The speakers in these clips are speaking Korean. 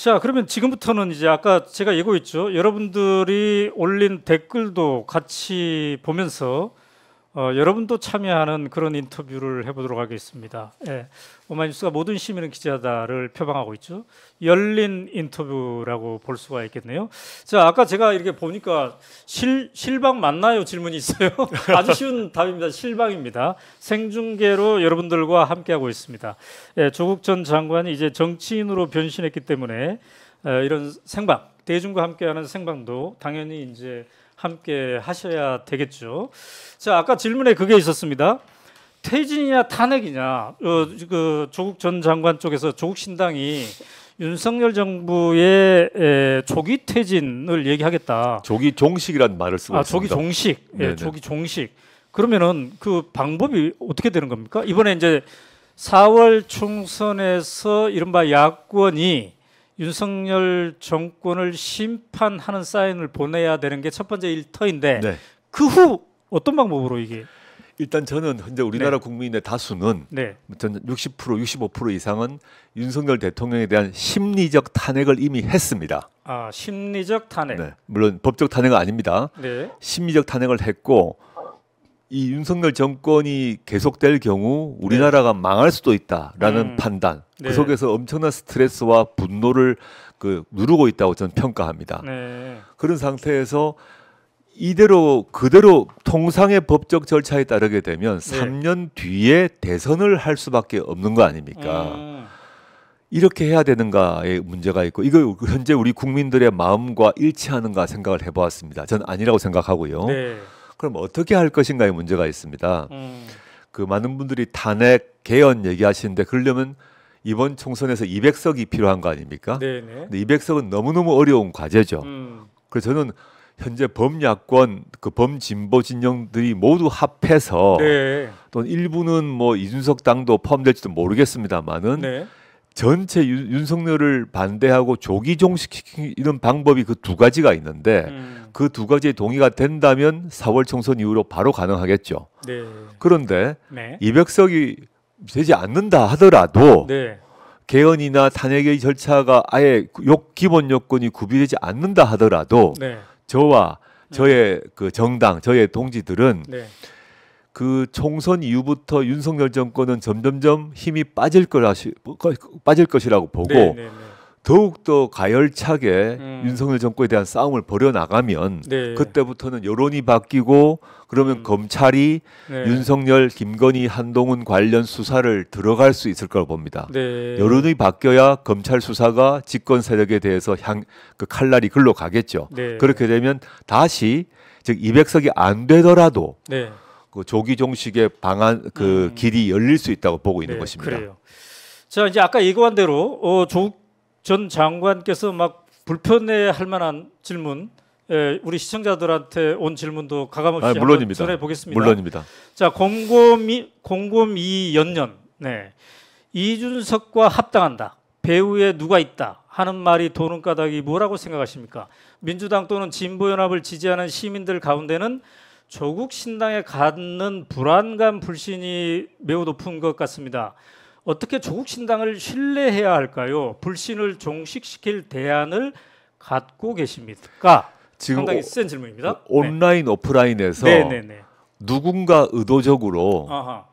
자, 그러면 지금부터는 이제 아까 제가 예고했죠. 여러분들이 올린 댓글도 같이 보면서 어, 여러분도 참여하는 그런 인터뷰를 해보도록 하겠습니다. 예, 오마이뉴스가 모든 시민은 기자다를 표방하고 있죠. 열린 인터뷰라고 볼 수가 있겠네요. 자, 아까 제가 이렇게 보니까 실, 실방 맞나요? 질문이 있어요. 아주 쉬운 답입니다. 실방입니다. 생중계로 여러분들과 함께하고 있습니다. 예, 조국 전 장관이 이제 정치인으로 변신했기 때문에 어, 이런 생방, 대중과 함께하는 생방도 당연히 이제 함께 하셔야 되겠죠. 자, 아까 질문에 그게 있었습니다. 퇴진이냐 탄핵이냐. 어, 그 조국 전 장관 쪽에서 조국 신당이 윤석열 정부의 에, 조기 퇴진을 얘기하겠다. 조기 종식이란 말을 쓰고 아, 있습니다. 조기 종식. 예, 조기 종식. 그러면은 그 방법이 어떻게 되는 겁니까? 이번에 이제 4월 총선에서 이른바 야권이 윤석열 정권을 심판하는 사인을 보내야 되는 게 첫 번째 일터인데 네. 그후 어떤 방법으로 이게 일단 저는 현재 우리나라 네. 국민의 다수는 네. 전60% 65% 이상은 윤석열 대통령에 대한 심리적 탄핵을 이미 했습니다. 아 심리적 탄핵. 네. 물론 법적 탄핵은 아닙니다. 네. 심리적 탄핵을 했고 이 윤석열 정권이 계속될 경우 우리나라가 네. 망할 수도 있다라는 음. 판단 그 네. 그 속에서 엄청난 스트레스와 분노를 그 누르고 있다고 저는 평가합니다. 네. 그런 상태에서 이대로 그대로 통상의 법적 절차에 따르게 되면 3년 뒤에 대선을 할 수밖에 없는 거 아닙니까? 음. 이렇게 해야 되는가의 문제가 있고 이거 현재 우리 국민들의 마음과 일치하는가 생각을 해보았습니다. 전 아니라고 생각하고요. 네. 그럼 어떻게 할 것인가의 문제가 있습니다. 음. 그 많은 분들이 탄핵 개헌 얘기하시는데 그러려면 이번 총선에서 200석이 필요한 거 아닙니까? 네네. 네. 근데 200석은 너무너무 어려운 과제죠. 음. 그래서 저는 현재 범야권 그 범진보 진영들이 모두 합해서 네. 또는 일부는 뭐 이준석 당도 포함될지도 모르겠습니다만은 네. 전체 윤, 석열을 반대하고 조기종식시키는 방법이 그 두 가지가 있는데 음. 그두 가지의 동의가 된다면 4월 총선 이후로 바로 가능하겠죠. 네. 그런데 네. 200석이 되지 않는다 하더라도 네. 개헌이나 탄핵의 절차가 아예 요 기본 요건이 구비되지 않는다 하더라도 네. 저와 음. 저의 그 정당, 저의 동지들은 네. 그 총선 이후부터 윤석열 정권은 점점점 힘이 빠질 것이 뭐, 빠질 것이라고 보고 네네네. 더욱 더 가열차게 음. 윤석열 정권에 대한 싸움을 벌여 나가면 네. 그때부터는 여론이 바뀌고 그러면 음. 검찰이 네. 윤석열, 김건희, 한동훈 관련 수사를 들어갈 수 있을 거라고 봅니다. 네. 여론이 바뀌어야 검찰 수사가 집권 세력에 대해서 향 그 칼날이 글로 가겠죠. 네. 그렇게 되면 다시 즉 200석이 안 되더라도. 네. 그 조기 종식의 방안 그 음. 길이 열릴 수 있다고 보고 있는 네, 것입니다. 그래요. 자 이제 아까 예고한 대로 어, 조전 장관께서 막 불편해할 만한 질문 예, 우리 시청자들한테 온 질문도 가감없이 아, 전해 보겠습니다. 물론입니다. 자 공곰이 공곰이 연년 네 이준석과 합당한다 배우에 누가 있다 하는 말이 도는 까닭이 뭐라고 생각하십니까? 민주당 또는 진보연합을 지지하는 시민들 가운데는 조국 신당에 갖는 불안감 불신이 매우 높은 것 같습니다. 어떻게 조국 신당을 신뢰해야 할까요? 불신을 종식시킬 대안을 갖고 계십니까? 지금 상당히 센 질문입니다. 온라인 네. 오프라인에서 네네네. 네, 네. 누군가 의도적으로 아하.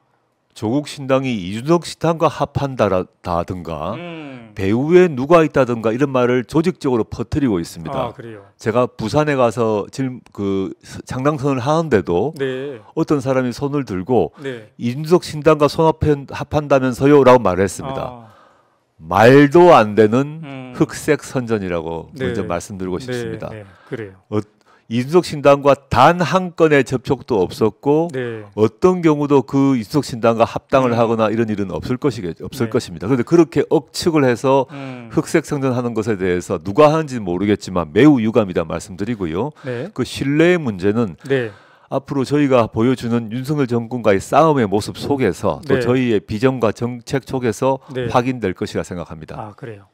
조국 신당이 이준석 신당과 합한다라든가 음. 배후에 누가 있다든가 이런 말을 조직적으로 퍼뜨리고 있습니다. 아, 제가 부산에 가서 질, 그 장당선을 하는데도 네. 어떤 사람이 손을 들고 네. 이준석 신당과 손합한 다면서요라고 말했습니다. 아. 말도 안 되는 음. 흑색 선전이라고 네. 먼저 말씀드리고 싶습니다. 네, 네. 그래요. 어, 이준석 신당과 단 한 건의 접촉도 없었고 네. 어떤 경우도 그 이준석 신당과 합당을 음. 하거나 이런 일은 없을 것이겠 없을 네. 것입니다. 그런데 그렇게 억측을 해서 음. 흑색 선전하는 것에 대해서 누가 하는지 모르겠지만 매우 유감이다 말씀드리고요. 네. 그 신뢰의 문제는 네. 앞으로 저희가 보여주는 윤석열 정권과의 싸움의 모습 속에서 또 네. 저희의 비전과 정책 속에서 네. 확인될 것이라 생각합니다. 아 그래요.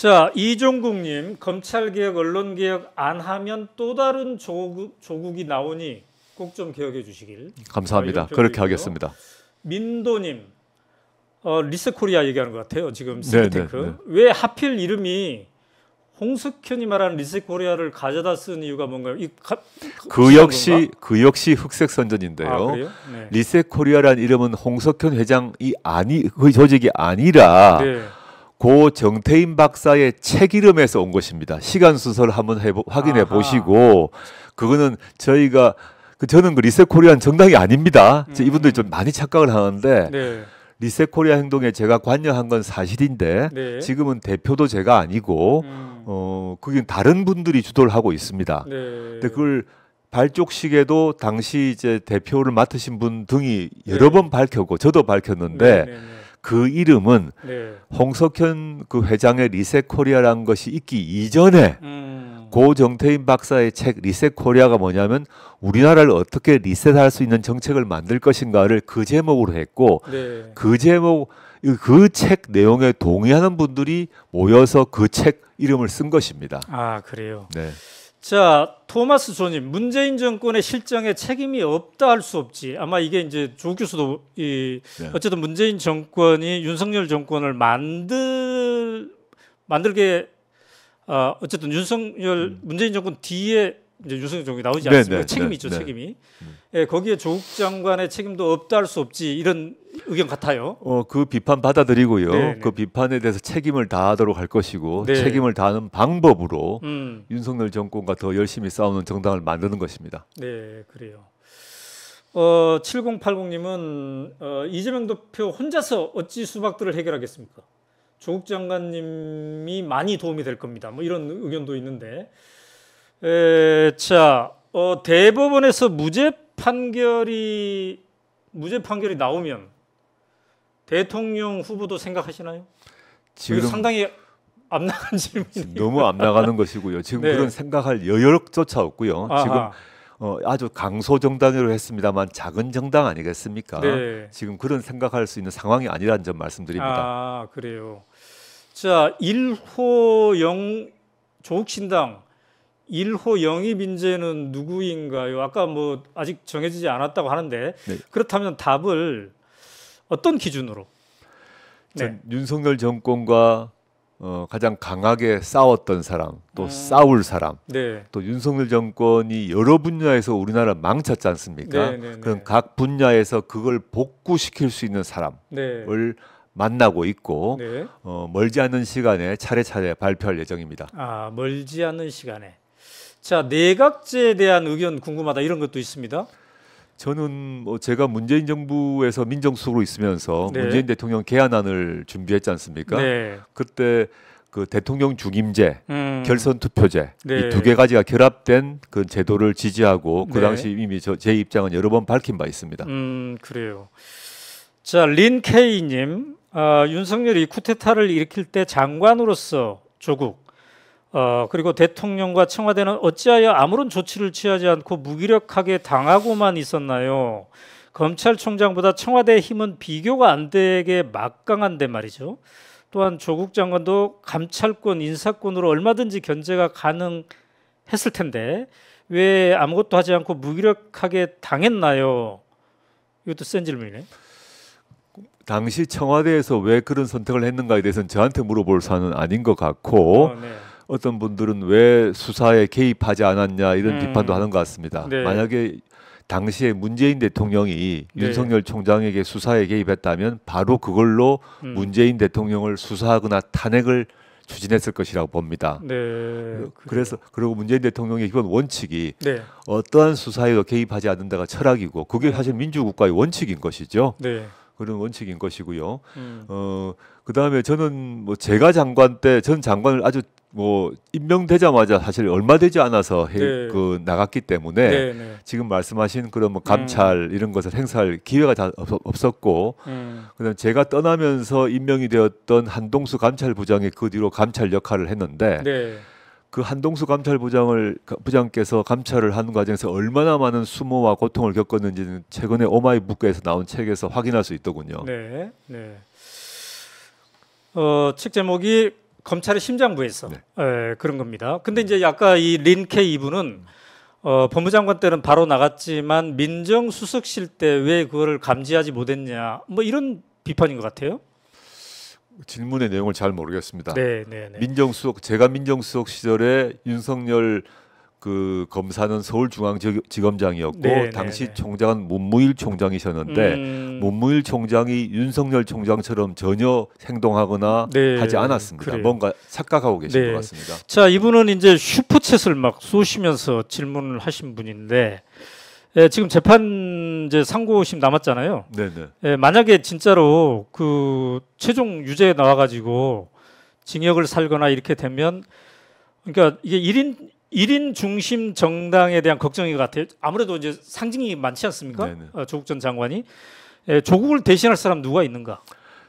자, 이종국님, 검찰개혁, 언론개혁 안 하면 또 다른 조국, 조국이 나오니 꼭 좀 개혁해 주시길. 감사합니다. 아, 그렇게 하겠습니다. 민도님, 어, 리스코리아 얘기하는 것 같아요. 지금 네, 스테테크. 네, 네. 왜 하필 이름이 홍석현이 말하는 리스코리아를 가져다 쓴 이유가 뭔가요? 이 가, 그 역시 건가? 그 역시 흑색 선전인데요. 아, 네. 리스코리아란 이름은 홍석현 회장이 아니 그 조직이 아니라. 네. 고 정태인 박사의 책 이름에서 온 것입니다. 시간 순서를 한번 해보, 확인해 아하. 보시고 그거는 저희가 그 저는 그 리세코리안 정당이 아닙니다. 음. 이분들이 좀 음. 많이 착각을 하는데 네. 리세코리아 행동에 제가 관여한 건 사실인데 네. 지금은 대표도 제가 아니고 음. 어 그게 다른 분들이 주도를 하고 있습니다. 네. 근데 그걸 발족식에도 당시 이제 대표를 맡으신 분 등이 여러 네. 번 밝혔고 저도 밝혔는데. 네, 네, 그 이름은 네. 홍석현 그 회장의 리셋 코리아라는 것이 있기 이전에 음. 고 정태인 박사의 책 리셋 코리아가 뭐냐면 우리나라를 어떻게 리셋할 수 있는 정책을 만들 것인가를 그 제목으로 했고 네. 그 제목 그 책 내용에 동의하는 분들이 모여서 그 책 이름을 쓴 것입니다. 아 그래요. 네. 자, 토마스 존임 문재인 정권의 실정에 책임이 없다 할 수 없지. 아마 이게 이제 조 교수도 이 네. 어쨌든 문재인 정권이 윤석열 정권을 만들 만들게 어, 어쨌든 윤석열 음. 문재인 정권 뒤에 이제 윤석열 정권이 나오지 네, 않습니까? 네, 네, 책임이 있죠, 네, 네. 책임이. 음. 예, 거기에 조국 장관의 책임도 없다 할 수 없지. 이런 의견 같아요. 어, 그 비판 받아들이고요. 네네. 네. 그 비판에 대해서 책임을 다하도록 할 것이고 네. 책임을 다하는 방법으로 음. 윤석열 정권과 더 열심히 싸우는 정당을 만드는 것입니다. 네, 그래요. 어, 7080님은 어, 이재명 대표 혼자서 어찌 수박들을 해결하겠습니까? 조국 장관님이 많이 도움이 될 겁니다. 뭐 이런 의견도 있는데. 에, 자, 어, 대법원에서 무죄 판결이 무죄 판결이 나오면 대통령 후보도 생각하시나요? 지금 상당히 앞나간 질문이 너무 앞나가는 것이고요. 지금 네. 그런 생각할 여력조차 없고요. 아하. 지금 어, 아주 강소 정당으로 했습니다만 작은 정당 아니겠습니까? 네. 지금 그런 생각할 수 있는 상황이 아니라는 점 말씀드립니다. 아 그래요. 자 1호 영 조국신당 1호 영입 인재는 누구인가요? 아까 뭐 아직 정해지지 않았다고 하는데 네. 그렇다면 답을 어떤 기준으로? 네. 윤석열 정권과 어, 가장 강하게 싸웠던 사람, 또 음. 싸울 사람, 네. 또 윤석열 정권이 여러 분야에서 우리나라 망쳤지 않습니까? 네, 네 그럼 네. 각 분야에서 그걸 복구시킬 수 있는 사람을 네. 만나고 있고 어, 멀지 않은 시간에 차례차례 발표할 예정입니다. 아 멀지 않은 시간에. 자 내각제에 대한 의견 궁금하다 이런 것도 있습니다. 저는 뭐 제가 문재인 정부에서 민정수석으로 있으면서 네. 문재인 대통령 개헌안을 준비했지 않습니까? 네. 그때 그 대통령 중임제, 음. 결선 투표제 네. 이두 개 가지가 결합된 그 제도를 지지하고 네. 그 당시 이미 저, 제 입장은 여러 번 밝힌 바 있습니다. 음 그래요. 자 린케이님, 아, 윤석열이 쿠데타를 일으킬 때 장관으로서 조국 어, 그리고 대통령과 청와대는 어찌하여 아무런 조치를 취하지 않고 무기력하게 당하고만 있었나요? 검찰총장보다 청와대의 힘은 비교가 안 되게 막강한데 말이죠. 또한 조국 장관도 감찰권, 인사권으로 얼마든지 견제가 가능했을 텐데 왜 아무것도 하지 않고 무기력하게 당했나요? 이것도 센 질문이네. 당시 청와대에서 왜 그런 선택을 했는가에 대해서는 저한테 물어볼 사안은 아닌 것 같고 어, 네. 어떤 분들은 왜 수사에 개입하지 않았냐 이런 음. 비판도 하는 것 같습니다. 네. 만약에 당시에 문재인 대통령이 네. 윤석열 총장에게 수사에 개입했다면 바로 그걸로 음. 문재인 대통령을 수사하거나 탄핵을 추진했을 것이라고 봅니다. 네, 그래서 그리고 문재인 대통령의 기본 원칙이 네. 어떠한 수사에도 개입하지 않는다가 철학이고 그게 사실 민주국가의 원칙인 것이죠. 네. 그런 원칙인 것이고요. 음. 어 그다음에 저는 뭐 제가 장관 때 전 장관을 아주 뭐 임명되자마자 사실 얼마 되지 않아서 해, 네. 그 나갔기 때문에 네, 네. 지금 말씀하신 그런 뭐 감찰 음. 이런 것을 행사할 기회가 다 없, 었고 음. 그다음 제가 떠나면서 임명이 되었던 한동수 감찰부장이 그 뒤로 감찰 역할을 했는데 네. 그 한동수 감찰부장을 부장께서 감찰을 하는 과정에서 얼마나 많은 수모와 고통을 겪었는지는 최근에 오마이북에서 나온 책에서 확인할 수 있더군요. 네, 네. 어, 책 제목이 검찰의 심장부에서 네. 에, 예, 그런 겁니다. 근데 이제 아까 이 린케 이분은 어, 법무장관 때는 바로 나갔지만 민정수석실 때 왜 그거를 감지하지 못했냐 뭐 이런 비판인 것 같아요. 질문의 내용을 잘 모르겠습니다. 네, 네, 네. 민정수석 제가 민정수석 시절에 윤석열 그 검사는 서울중앙지검장이었고 네, 당시 네, 네. 총장은 문무일 총장이셨는데 음... 문무일 총장이 윤석열 총장처럼 전혀 행동하거나 네, 하지 않았습니다. 그래요. 뭔가 착각하고 계신 네. 것 같습니다. 자 이분은 이제 슈퍼챗을 막 쏘시면서 질문을 하신 분인데 예, 지금 재판 이제 상고심 남았잖아요. 네네. 예, 만약에 진짜로 그 최종 유죄 나와가지고 징역을 살거나 이렇게 되면 그러니까 이게 일인 일인 중심 정당에 대한 걱정인 것 같아요. 아무래도 이제 상징이 많지 않습니까? 네네. 어, 조국 전 장관이 예, 조국을 대신할 사람 누가 있는가?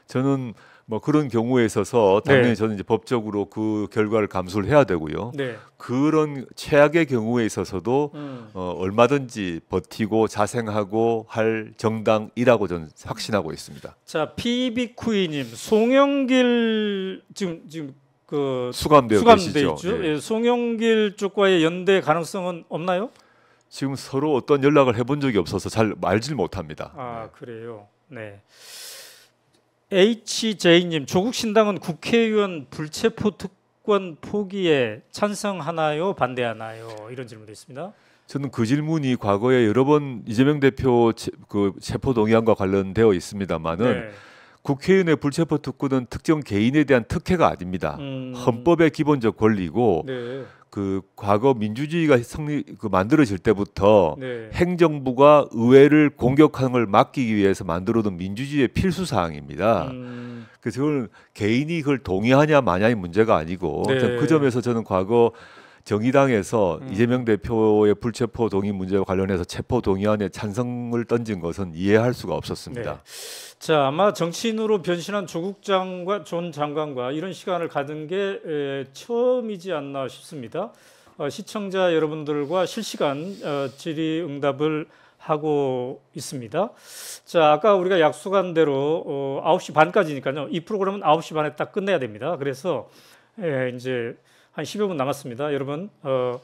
저는 뭐 그런 경우에 있어서 당연히 네. 저는 이제 법적으로 그 결과를 감수를 해야 되고요. 네. 그런 최악의 경우에 있어서도 음. 어, 얼마든지 버티고 자생하고 할 정당이라고 저는 확신하고 있습니다. 자, 피비쿠이님, 송영길 지금 지금 그 수감되어, 수감되 계시죠. 네. 예, 송영길 쪽과의 연대 가능성은 없나요? 지금 서로 어떤 연락을 해 본 적이 없어서 잘 알질 못합니다. 아 그래요. 네. HJ님, 조국 신당은 국회의원 불체포 특권 포기에 찬성하나요? 반대하나요? 이런 질문도 있습니다. 저는 그 질문이 과거에 여러 번 이재명 대표 체, 그 체포 동의안과 관련되어 있습니다만은 네. 국회의원의 불체포 특권은 특정 개인에 대한 특혜가 아닙니다. 음... 헌법의 기본적 권리고 네. 그 과거 민주주의가 성립 그 만들어질 때부터 네. 행정부가 의회를 공격하는 걸 막기 위해서 만들어둔 민주주의의 필수 사항입니다. 음. 그래서 그걸 개인이 그걸 동의하냐 마냐의 문제가 아니고 네. 그 점에서 저는 과거 정의당에서 음. 이재명 대표의 불체포 동의 문제와 관련해서 체포 동의안에 찬성을 던진 것은 이해할 수가 없었습니다. 네. 자 아마 정치인으로 변신한 조국 장관 존 장관과 이런 시간을 가진 게 에, 처음이지 않나 싶습니다. 어, 시청자 여러분들과 실시간 어, 질의응답을 하고 있습니다. 자, 아까 우리가 약속한 대로 어, 9시 반까지니까요. 이 프로그램은 9시 반에 딱 끝내야 됩니다. 그래서 예, 이제 한 10여 분 남았습니다. 여러분 어,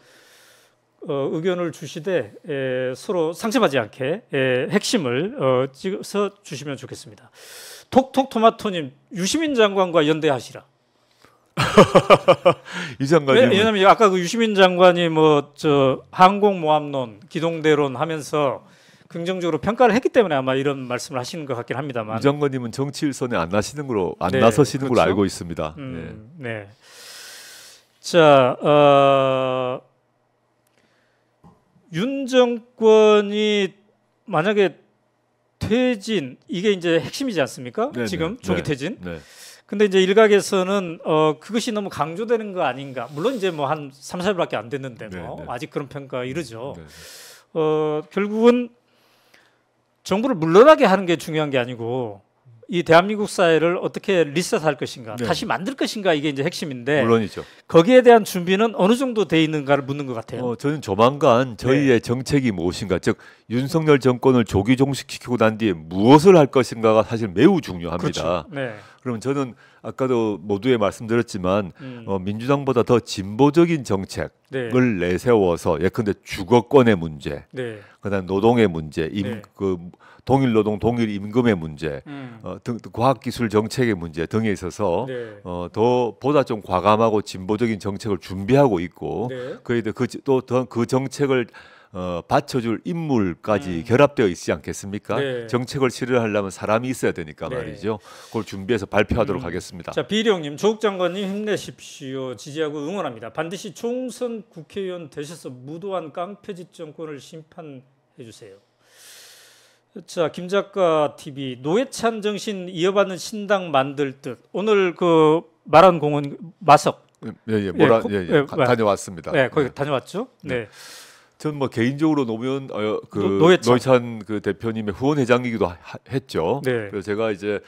어, 의견을 주시되 에, 서로 상처받지 않게 에, 핵심을 어, 찍어서 주시면 좋겠습니다. 톡톡 토마토님 유시민 장관과 연대하시라. 이 장관님. 왜냐하면 아까 그 유시민 장관이 뭐저 항공모함론, 기동대론 하면서 긍정적으로 평가를 했기 때문에 아마 이런 말씀을 하시는 것 같긴 합니다만. 이 장관님은 정치 일선에 안 나시는 걸로 안 네, 나서시는 그렇죠? 걸로 알고 있습니다. 음, 네. 네. 자, 어, 윤 정권이 만약에 퇴진 이게 이제 핵심이지 않습니까? 네네. 네. 지금 조기 네. 퇴진. 네 근데 이제 일각에서는 어 그것이 너무 강조되는 거 아닌가. 물론 이제 뭐 한 3, 4일밖에안 됐는데 네, 뭐 네네. 아직 그런 평가 이르죠. 어 결국은 정부를 물러나게 하는 게 중요한 게 아니고 이 대한민국 사회를 어떻게 리셋할 것인가, 네. 다시 만들 것인가 이게 이제 핵심인데 물론이죠. 거기에 대한 준비는 어느 정도 돼 있는가를 묻는 것 같아요. 어, 저는 조만간 저희의 네. 정책이 무엇인가, 즉 윤석열 정권을 조기 종식시키고 난 뒤에 무엇을 할 것인가가 사실 매우 중요합니다. 그렇죠. 네. 그러면 저는 아까도 모두에 말씀드렸지만 음. 어, 민주당보다 더 진보적인 정책을 네. 내세워서 예컨대 주거권의 문제, 네. 그다음 노동의 문제, 임, 네. 그 동일 노동 동일 임금의 문제, 음. 어, 등, 과학기술 정책의 문제 등에 있어서 네. 어, 더 보다 좀 과감하고 진보적인 정책을 준비하고 있고 네. 그에 대해 그또그 그 정책을 어, 받쳐줄 인물까지 음. 결합되어 있지 않겠습니까? 네. 정책을 실현하려면 사람이 있어야 되니까 네. 말이죠. 그걸 준비해서 발표하도록 음. 하겠습니다. 자, 비룡님, 조국 장관님 힘내십시오. 지지하고 응원합니다. 반드시 총선 국회의원 되셔서 무도한 깡패짓 정권을 심판해 주세요. 자, 김 작가 TV 노회찬 정신 이어받는 신당 만들 듯 오늘 그 말한 공원 마석 예예 뭐라 예, 예, 예, 예, 예, 예, 예 다녀왔습니다. 네, 예, 거기 다녀왔죠. 네. 네. 전뭐 개인적으로 노무현 어, 그 노, 예찬 노회찬 그 대표님의 후원회장이기도 하, 했죠. 네. 그래서 제가 이제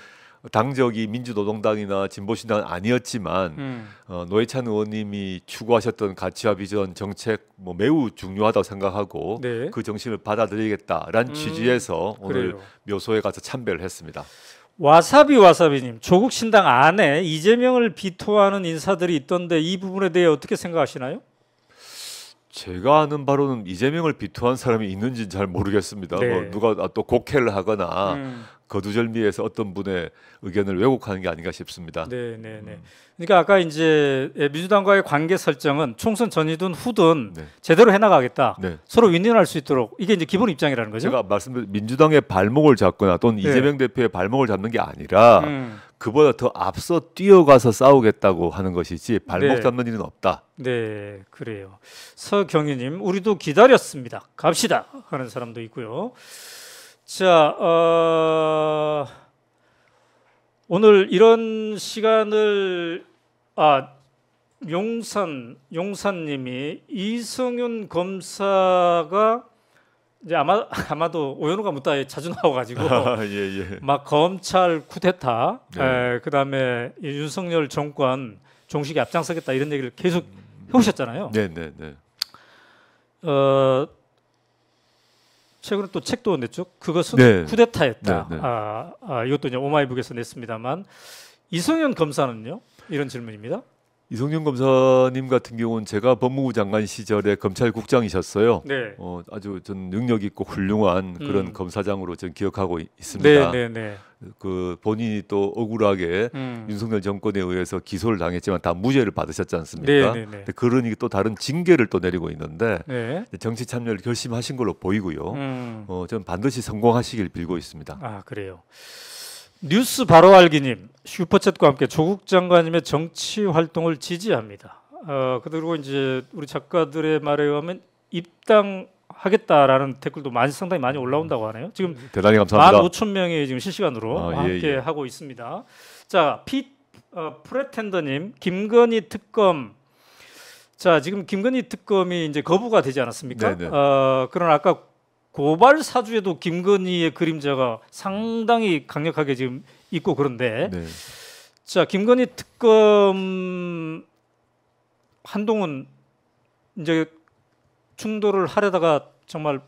당적이 민주노동당이나 진보신당 아니었지만 음. 어, 노회찬 의원님이 추구하셨던 가치와 비전 정책 뭐 매우 중요하다고 생각하고 네. 그 정신을 받아들이겠다라는 음. 취지에서 오늘 그래요. 묘소에 가서 참배를 했습니다. 와사비 와사비님 조국 신당 안에 이재명을 비토하는 인사들이 있던데 이 부분에 대해 어떻게 생각하시나요? 제가 아는 바로는 이재명을 비토한 사람이 있는지는 잘 모르겠습니다. 뭐 네. 뭐 누가 아, 또 곡해를 하거나 음. 거두절미해서 그 어떤 분의 의견을 왜곡하는 게 아닌가 싶습니다. 네, 네, 네. 음. 그러니까 아까 이제 예, 민주당과의 관계 설정은 총선 전이든 후든 네. 제대로 해나가겠다. 네. 서로 윈윈할 수 있도록 이게 이제 기본 입장이라는 거죠. 제가 말씀드린 민주당의 발목을 잡거나 또는 네. 이재명 대표의 발목을 잡는 게 아니라 음. 그보다 더 앞서 뛰어가서 싸우겠다고 하는 것이지 발목 네. 잡는 일은 없다. 네, 그래요. 서경희님, 우리도 기다렸습니다. 갑시다 하는 사람도 있고요. 자, 어, 오늘 이런 시간을 아 용산 용산님이 이성윤 검사가 이제 아마 아마도 오연우가 묻다에 자주 나와가지고 아, 예, 예. 막 검찰 쿠데타 네. 에, 그다음에 윤석열 정권 종식에 앞장서겠다 이런 얘기를 계속 해오셨잖아요. 네, 네, 네. 어, 최근에 또 책도 냈죠. 그것은 네. 쿠데타였다. 네, 네. 아, 아, 이것도 이제 오마이북에서 냈습니다만 이성현 검사는요? 이런 질문입니다. 이성윤 검사님 같은 경우는 제가 법무부 장관 시절에 검찰국장이셨어요. 네. 어, 아주 전 능력 있고 훌륭한 그런 음. 검사장으로 전 기억하고 있습니다. 네, 네, 네. 그 본인이 또 억울하게 음. 윤석열 정권에 의해서 기소를 당했지만 다 무죄를 받으셨지 않습니까? 네, 네, 네. 그러니 또 다른 징계를 또 내리고 있는데 네. 정치 참여를 결심하신 걸로 보이고요. 음. 어, 저는 반드시 성공하시길 빌고 있습니다. 아 그래요. 뉴스 바로 알기님 슈퍼챗과 함께 조국 장관님의 정치 활동을 지지합니다. 어, 그리고 이제 우리 작가들의 말에 의하면 입당하겠다라는 댓글도 많이 상당히 많이 올라온다고 하네요. 지금 대단히 감사합니다. 1 5 0 명이 지금 실시간으로 아, 예, 함께 예, 하고 있습니다. 자, 피 어, 프레텐더님 김건희 특검 자 지금 김건희 특검이 이제 거부가 되지 않았습니까? 네, 네. 어, 그런 아까 고발 사주에도 김건희의 그림자가 상당히 강력하게 지금 있고 그런데 네. 자 김건희 특검 한동훈 이제 충돌을 하려다가 정말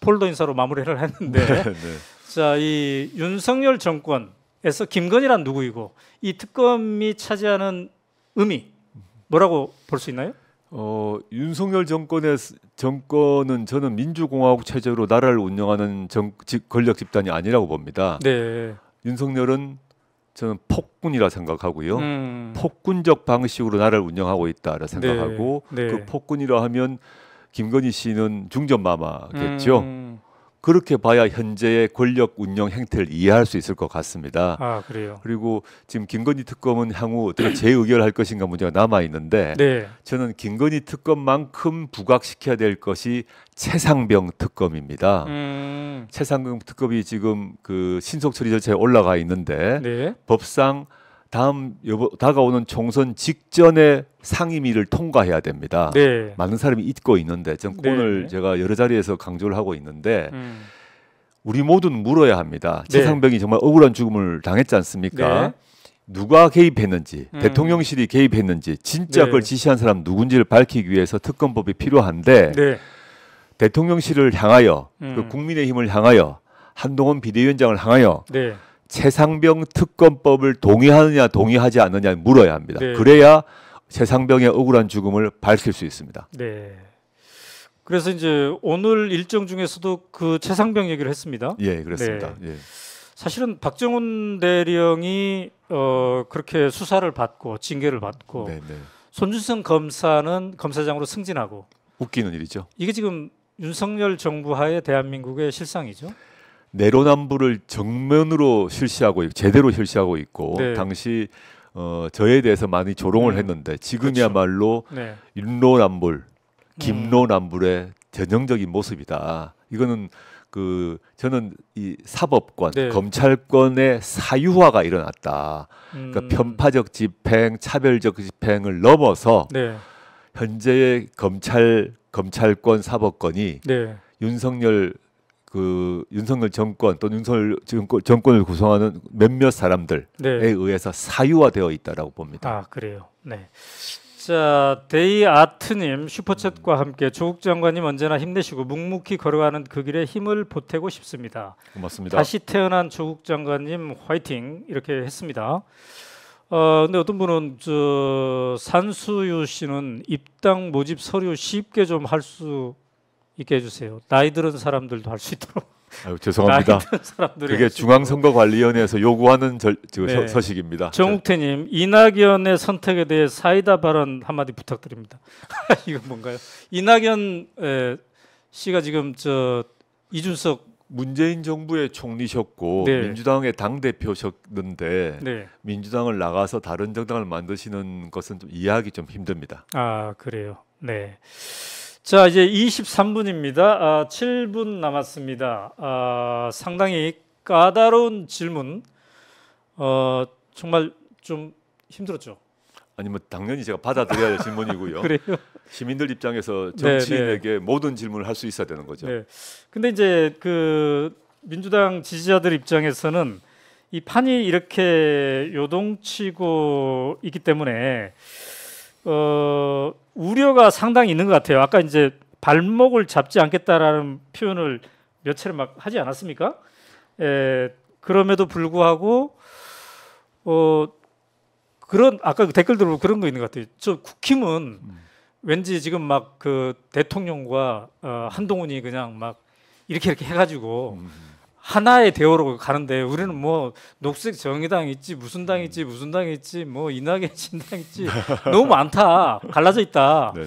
폴더 인사로 마무리를 했는데 네, 네. 자이 윤석열 정권에서 김건희란 누구이고 이 특검이 차지하는 의미 뭐라고 볼 수 있나요? 어, 윤석열 정권의 정권은 저는 민주공화국 체제로 나라를 운영하는 정, 직, 권력 집단이 아니라고 봅니다. 네. 윤석열은 저는 폭군이라 생각하고요. 음. 폭군적 방식으로 나라를 운영하고 있다라 생각하고 네. 네. 그 폭군이라 하면 김건희 씨는 중전마마겠죠. 음. 그렇게 봐야 현재의 권력 운영 행태를 이해할 수 있을 것 같습니다. 아 그래요. 그리고 지금 김건희 특검은 향후 어떻게 재의결할 것인가 문제가 남아 있는데 네. 저는 김건희 특검만큼 부각시켜야 될 것이 최상병 특검입니다. 음. 최상병 특검이 지금 그 신속 처리 절차에 올라가 있는데 네. 법상 다음 여보, 다가오는 총선 직전에 상임위를 통과해야 됩니다. 네. 많은 사람이 잊고 있는데 지금 네. 오늘 제가 여러 자리에서 강조를 하고 있는데 음. 우리 모두는 물어야 합니다. 네. 최상병이 정말 억울한 죽음을 당했지 않습니까? 네. 누가 개입했는지 음. 대통령실이 개입했는지 진짜 네. 그걸 지시한 사람 누군지를 밝히기 위해서 특검법이 필요한데 네. 대통령실을 향하여 그 음. 그 국민의힘을 향하여 한동훈 비대위원장을 향하여 네. 최상병 특검법을 동의하느냐 동의하지 않느냐 물어야 합니다. 네. 그래야 최상병의 억울한 죽음을 밝힐 수 있습니다. 네. 그래서 이제 오늘 일정 중에서도 그 최상병 얘기를 했습니다. 예, 그렇습니다. 네. 예. 사실은 박정훈 대령이 어, 그렇게 수사를 받고 징계를 받고 네, 네. 손준성 검사는 검사장으로 승진하고 웃기는 일이죠. 이게 지금 윤석열 정부 하에 대한민국의 실상이죠. 내로남불을 정면으로 실시하고 있고, 제대로 실시하고 있고 네. 당시 어, 저에 대해서 많이 조롱을 음. 했는데 그렇죠. 지금이야말로 네. 인로남불, 음. 김로남불의 음. 전형적인 모습이다. 이거는 그 저는 이 사법권, 네. 검찰권의 사유화가 일어났다. 그러니까 음. 그러니까 편파적 집행, 차별적 집행을 넘어서 네. 현재의 검찰 검찰권 사법권이 네. 윤석열 그 윤석열 정권 또 윤석열 정권, 정권을 구성하는 몇몇 사람들에 네. 의해서 사유화되어 있다라고 봅니다. 아 그래요. 네. 자 데이 아트님 슈퍼챗과 함께 조국 장관님 언제나 힘내시고 묵묵히 걸어가는 그 길에 힘을 보태고 싶습니다. 고맙습니다. 다시 태어난 조국 장관님 화이팅 이렇게 했습니다. 어, 근데 어떤 분은 저 산수유 씨는 입당 모집 서류 쉽게 좀할수 있게 해주세요. 나이 들은 사람들도 할 수 있도록. 아유, 죄송합니다. 그게 중앙선거관리위원회에서 요구하는 절, 네. 서식입니다. 정욱태님 이낙연의 선택에 대해 사이다 발언 한마디 부탁드립니다. 이건 뭔가요? 이낙연 에, 씨가 지금 저 이준석 문재인 정부의 총리셨고 네. 민주당의 당 대표셨는데 네. 민주당을 나가서 다른 정당을 만드시는 것은 좀 이해하기 좀 힘듭니다. 아 그래요. 네. 자, 이제 23분입니다. 아, 7분 남았습니다. 아, 상당히 까다로운 질문. 어, 정말 좀 힘들었죠. 아니 뭐 당연히 제가 받아들여야 할 질문이고요. 그래요. 시민들 입장에서 정치인에게 네, 네. 모든 질문을 할 수 있어야 되는 거죠. 네. 근데 이제 그 민주당 지지자들 입장에서는 이 판이 이렇게 요동치고 있기 때문에 어, 우려가 상당히 있는 것 같아요. 아까 이제 발목을 잡지 않겠다라는 표현을 몇 차례 막 하지 않았습니까? 에, 예, 그럼에도 불구하고 어, 그런 아까 그 댓글들 보 그런 거 있는 것 같아요. 저 국힘은 음. 왠지 지금 막 그 대통령과 어, 한동훈이 그냥 막 이렇게 이렇게 해가지고 음. 하나의 대오로 가는데 우리는 뭐 녹색 정의당 있지 무슨 당 있지 음. 무슨 당 있지 뭐 이낙연 신당 있지 너무 많다 갈라져 있다 네네.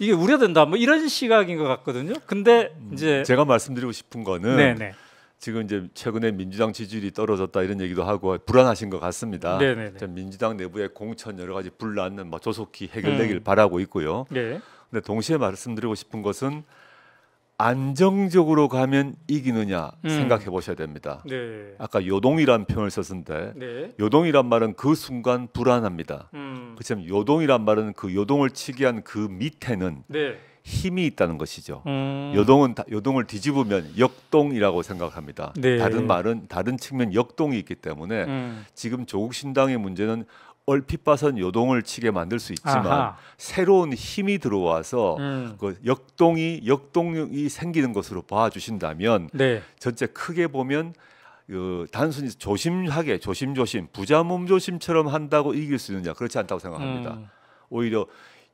이게 우려된다 뭐 이런 시각인 것 같거든요. 근데 음. 이제 제가 말씀드리고 싶은 거는 네네. 지금 이제 최근에 민주당 지지율이 떨어졌다 이런 얘기도 하고 불안하신 것 같습니다. 네네네. 민주당 내부의 공천 여러 가지 불란은뭐 조속히 해결되길 음. 바라고 있고요. 네. 근데 동시에 말씀드리고 싶은 것은 안정적으로 가면 이기느냐 음. 생각해 보셔야 됩니다. 네. 아까 요동이란 표현을 썼는데 네. 요동이란 말은 그 순간 불안합니다. 음. 그렇지만 요동이란 말은 그 요동을 치게 한그 밑에는 네. 힘이 있다는 것이죠. 음. 요동은 요동을 뒤집으면 역동이라고 생각합니다. 네. 다른 말은 다른 측면 역동이 있기 때문에 음. 지금 조국 신당의 문제는 얼핏 봐선 요동을 치게 만들 수 있지만 아하. 새로운 힘이 들어와서 음. 그 역동이 역동이 생기는 것으로 봐주신다면 네. 전체 크게 보면 그 단순히 조심하게 조심조심 부자 몸조심처럼 한다고 이길 수 있느냐 그렇지 않다고 생각합니다. 음. 오히려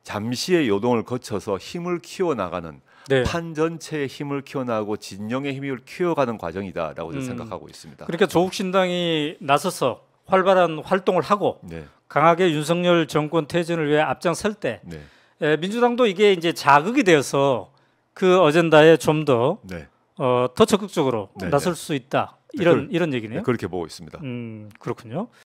잠시의 요동을 거쳐서 힘을 키워 나가는 네. 판 전체의 힘을 키워나고 가 진영의 힘을 키워가는 과정이다라고 음. 생각하고 있습니다. 그러니까 조국신당이 나서서 활발한 활동을 하고 네. 강하게 윤석열 정권 퇴진을 위해 앞장설 때 네. 에, 민주당도 이게 이제 자극이 되어서 그 어젠다에 좀 더더 네. 어, 적극적으로 네, 네, 나설 수 있다 네, 이런 이런 얘기네요. 그렇게 보고 있습니다. 음, 그렇군요.